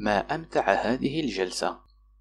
ما أمتع هذه الجلسة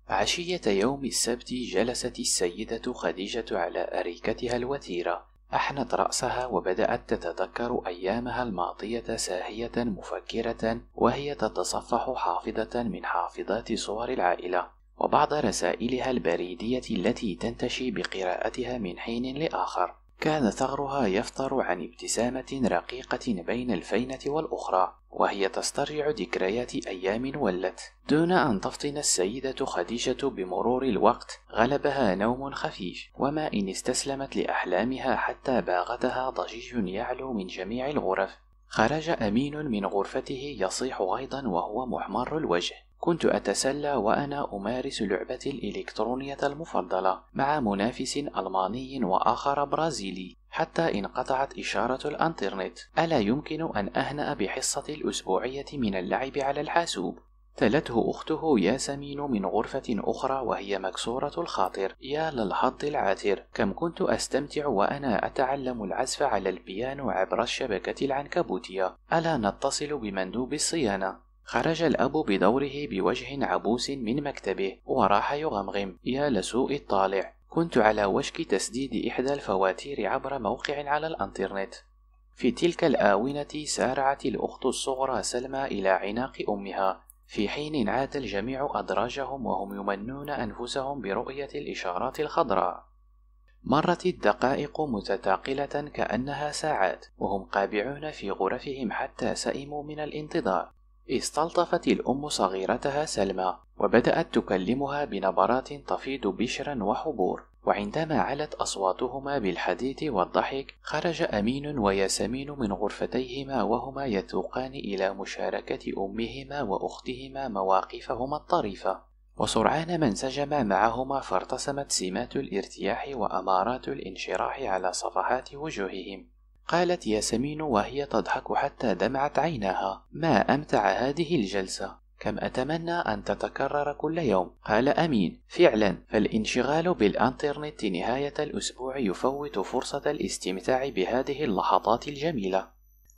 عشية يوم السبت جلست السيدة خديجة على أريكتها الوتيرة أحنت رأسها وبدأت تتذكر أيامها الماضية ساهية مفكرة وهي تتصفح حافظة من حافظات صور العائلة وبعض رسائلها البريدية التي تنتشي بقراءتها من حين لآخر كان ثغرها يفطر عن ابتسامة رقيقة بين الفينة والأخرى وهي تسترجع ذكريات أيام ولت دون أن تفطن السيدة خديجة بمرور الوقت غلبها نوم خفيف وما إن استسلمت لأحلامها حتى باغتها ضجيج يعلو من جميع الغرف خرج أمين من غرفته يصيح غيضا وهو محمر الوجه كنت أتسلى وأنا أمارس لعبتي الإلكترونية المفضلة مع منافس ألماني وآخر برازيلي حتى انقطعت إشارة الأنترنت ألا يمكن أن أهنأ بحصتي الأسبوعية من اللعب على الحاسوب تلته أخته ياسمين من غرفة أخرى وهي مكسورة الخاطر يا للحظ العاتر كم كنت أستمتع وأنا أتعلم العزف على البيانو عبر الشبكة العنكبوتية ألا نتصل بمندوب الصيانة خرج الأب بدوره بوجه عبوس من مكتبه وراح يغمغم يا لسوء الطالع كنت على وشك تسديد إحدى الفواتير عبر موقع على الأنترنت في تلك الآونة سارعت الأخت الصغرى سلمى إلى عناق أمها في حين عاد الجميع أدراجهم وهم يمنون أنفسهم برؤية الإشارات الخضراء مرت الدقائق متتاقلة كأنها ساعات وهم قابعون في غرفهم حتى سئموا من الانتظار استلطفت الأم صغيرتها سلمى وبدأت تكلمها بنبرات تفيض بشرا وحبور وعندما علت أصواتهما بالحديث والضحك خرج أمين وياسمين من غرفتيهما وهما يتوقان إلى مشاركة أمهما وأختهما مواقفهما الطريفة وسرعان ما انسجما معهما فارتسمت سمات الارتياح وأمارات الانشراح على صفحات وجوههم قالت ياسمين وهي تضحك حتى دمعت عيناها ما أمتع هذه الجلسة كم أتمنى أن تتكرر كل يوم قال أمين فعلا فالانشغال بالإنترنت نهاية الأسبوع يفوت فرصة الاستمتاع بهذه اللحظات الجميلة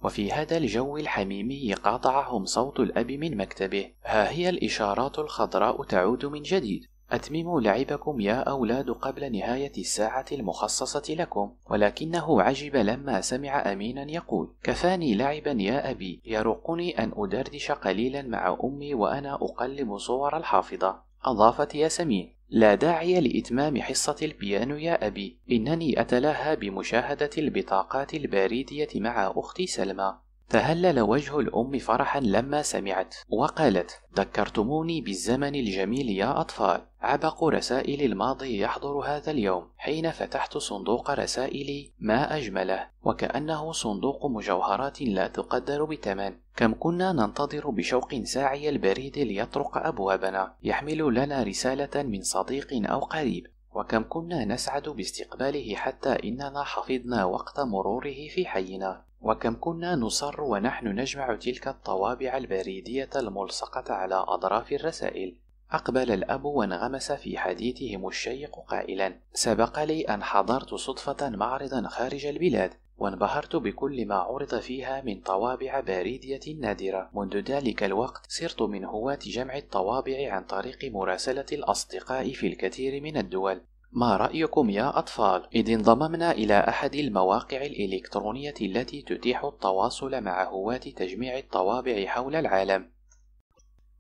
وفي هذا الجو الحميمي قاطعهم صوت الأب من مكتبه ها هي الإشارات الخضراء تعود من جديد أتمموا لعبكم يا أولاد قبل نهاية الساعة المخصصة لكم، ولكنه عجب لما سمع أمينا يقول: كفاني لعبا يا أبي، يرقني أن أدردش قليلا مع أمي وأنا أقلب صور الحافظة. أضافت ياسمين: لا داعي لإتمام حصة البيانو يا أبي، إنني أتلهى بمشاهدة البطاقات البريدية مع أختي سلمى. تهلل وجه الأم فرحا لما سمعت وقالت ذكرتموني بالزمن الجميل يا أطفال عبق رسائل الماضي يحضر هذا اليوم حين فتحت صندوق رسائلي ما أجمله وكأنه صندوق مجوهرات لا تقدر بثمن كم كنا ننتظر بشوق ساعي البريد ليطرق أبوابنا يحمل لنا رسالة من صديق أو قريب وكم كنا نسعد باستقباله حتى إننا حفظنا وقت مروره في حينا وكم كنا نصر ونحن نجمع تلك الطوابع البريدية الملصقة على أطراف الرسائل أقبل الأب وانغمس في حديثهم الشيق قائلا سبق لي أن حضرت صدفة معرضا خارج البلاد وانبهرت بكل ما عرض فيها من طوابع باريدية نادرة منذ ذلك الوقت صرت من هواة جمع الطوابع عن طريق مراسلة الأصدقاء في الكثير من الدول ما رأيكم يا أطفال؟ إذ انضممنا إلى أحد المواقع الإلكترونية التي تتيح التواصل مع هواة تجميع الطوابع حول العالم.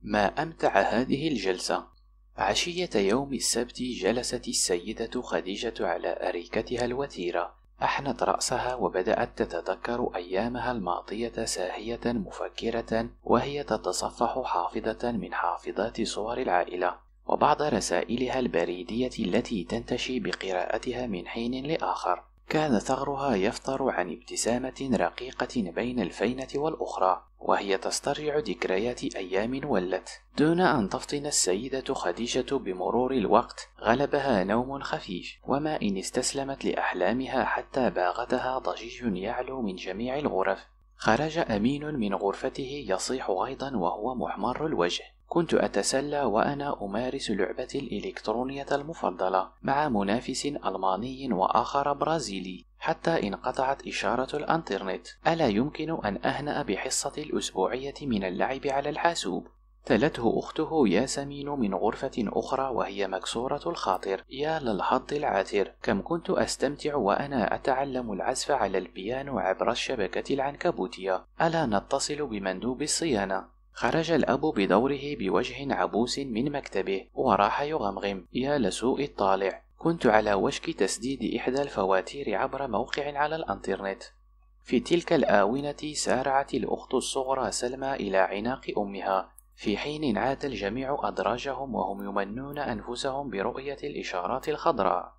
ما أمتع هذه الجلسة. عشية يوم السبت جلست السيدة خديجة على أريكتها الوتيرة. أحنت رأسها وبدأت تتذكر أيامها الماضية ساهية مفكرة وهي تتصفح حافظة من حافظات صور العائلة. وبعض رسائلها البريدية التي تنتشي بقراءتها من حين لآخر كان ثغرها يفطر عن ابتسامة رقيقة بين الفينة والأخرى وهي تسترجع ذكريات أيام ولت دون أن تفطن السيدة خديجة بمرور الوقت غلبها نوم خفيف وما إن استسلمت لأحلامها حتى باغتها ضجيج يعلو من جميع الغرف خرج أمين من غرفته يصيح غيظا وهو محمر الوجه كنت أتسلى وأنا أمارس لعبتي الإلكترونية المفضلة مع منافس ألماني وآخر برازيلي حتى انقطعت إشارة الأنترنت ألا يمكن أن أهنأ بحصتي الأسبوعية من اللعب على الحاسوب تلته أخته ياسمين من غرفة أخرى وهي مكسورة الخاطر يا للحظ العاثر كم كنت أستمتع وأنا أتعلم العزف على البيانو عبر الشبكة العنكبوتية ألا نتصل بمندوب الصيانة خرج الأب بدوره بوجه عبوس من مكتبه وراح يغمغم يا لسوء الطالع كنت على وشك تسديد إحدى الفواتير عبر موقع على الأنترنت في تلك الآونة سارعت الأخت الصغرى سلمى إلى عناق أمها في حين عاد الجميع أدراجهم وهم يمنون أنفسهم برؤية الإشارات الخضراء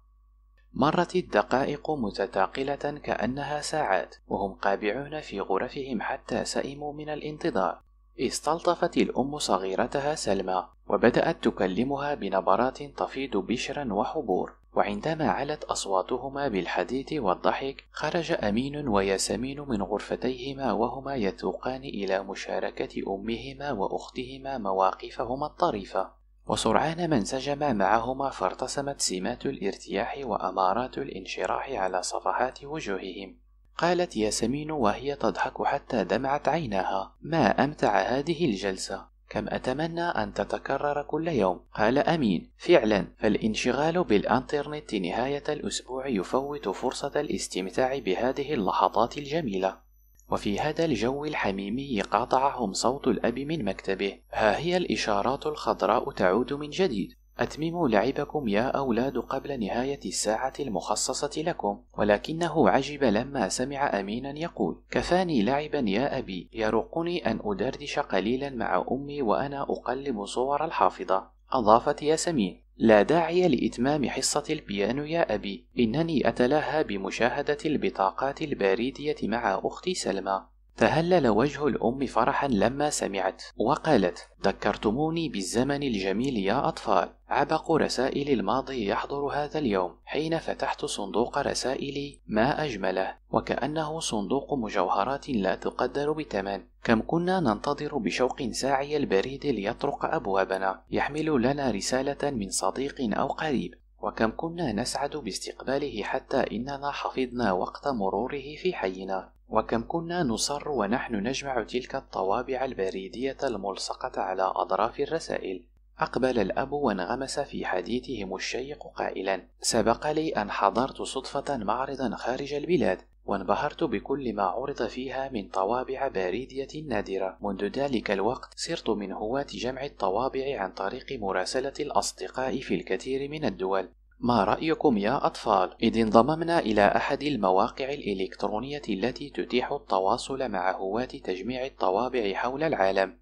مرت الدقائق متتاقلة كأنها ساعات وهم قابعون في غرفهم حتى سئموا من الانتظار استلطفت الأم صغيرتها سلمى وبدأت تكلمها بنبرات تفيض بشرا وحبور وعندما علت أصواتهما بالحديث والضحك خرج أمين وياسمين من غرفتيهما وهما يتوقان إلى مشاركة أمهما وأختهما مواقفهما الطريفة وسرعان ما انسجما معهما فارتسمت سمات الارتياح وأمارات الانشراح على صفحات وجوههم قالت ياسمين وهي تضحك حتى دمعت عيناها ما أمتع هذه الجلسة كم أتمنى أن تتكرر كل يوم قال أمين فعلا فالانشغال بالإنترنت نهاية الأسبوع يفوت فرصة الاستمتاع بهذه اللحظات الجميلة وفي هذا الجو الحميمي قاطعهم صوت الأب من مكتبه ها هي الإشارات الخضراء تعود من جديد أتمموا لعبكم يا أولاد قبل نهاية الساعة المخصصة لكم، ولكنه عجب لما سمع أمينا يقول: كفاني لعبا يا أبي، يرقني أن أدردش قليلا مع أمي وأنا أقلب صور الحافظة. أضافت ياسمين: لا داعي لإتمام حصة البيانو يا أبي، إنني أتلهى بمشاهدة البطاقات البريدية مع أختي سلمى. تهلل وجه الأم فرحا لما سمعت وقالت ذكرتموني بالزمن الجميل يا أطفال عبق رسائل الماضي يحضر هذا اليوم حين فتحت صندوق رسائلي ما أجمله وكأنه صندوق مجوهرات لا تقدر بثمن كم كنا ننتظر بشوق ساعي البريد ليطرق أبوابنا يحمل لنا رسالة من صديق أو قريب وكم كنا نسعد باستقباله حتى إننا حفظنا وقت مروره في حينا وكم كنا نصر ونحن نجمع تلك الطوابع البريدية الملصقة على أضراف الرسائل أقبل الأب وانغمس في حديثهم الشيق قائلا سبق لي أن حضرت صدفة معرضا خارج البلاد وانبهرت بكل ما عرض فيها من طوابع بريدية نادرة منذ ذلك الوقت صرت من هواة جمع الطوابع عن طريق مراسلة الأصدقاء في الكثير من الدول ما رأيكم يا أطفال؟ إذ انضممنا إلى أحد المواقع الإلكترونية التي تتيح التواصل مع هواة تجميع الطوابع حول العالم